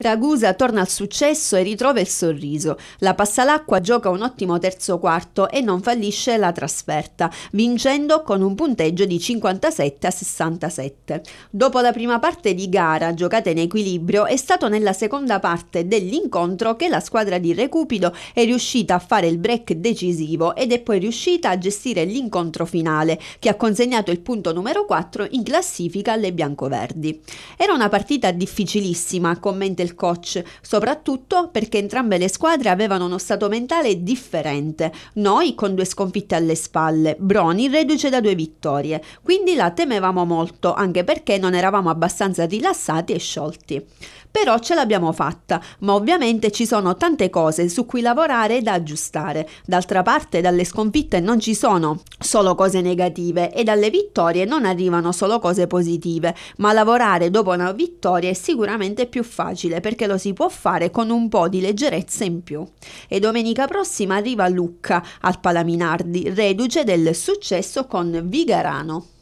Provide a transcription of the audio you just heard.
Ragusa torna al successo e ritrova il sorriso. La Passalacqua gioca un ottimo terzo quarto e non fallisce la trasferta, vincendo con un punteggio di 57 a 67. Dopo la prima parte di gara, giocata in equilibrio, è stato nella seconda parte dell'incontro che la squadra di Recupido è riuscita a fare il break decisivo ed è poi riuscita a gestire l'incontro finale, che ha consegnato il punto numero 4 in classifica alle biancoverdi. Era una partita difficilissima, commenta il del coach, soprattutto perché entrambe le squadre avevano uno stato mentale differente, noi con due sconfitte alle spalle, Broni reduce da due vittorie, quindi la temevamo molto, anche perché non eravamo abbastanza rilassati e sciolti. Però ce l'abbiamo fatta, ma ovviamente ci sono tante cose su cui lavorare e da aggiustare. D'altra parte dalle sconfitte non ci sono solo cose negative e dalle vittorie non arrivano solo cose positive, ma lavorare dopo una vittoria è sicuramente più facile facile perché lo si può fare con un po' di leggerezza in più. E domenica prossima arriva Lucca al Palaminardi, reduce del successo con Vigarano.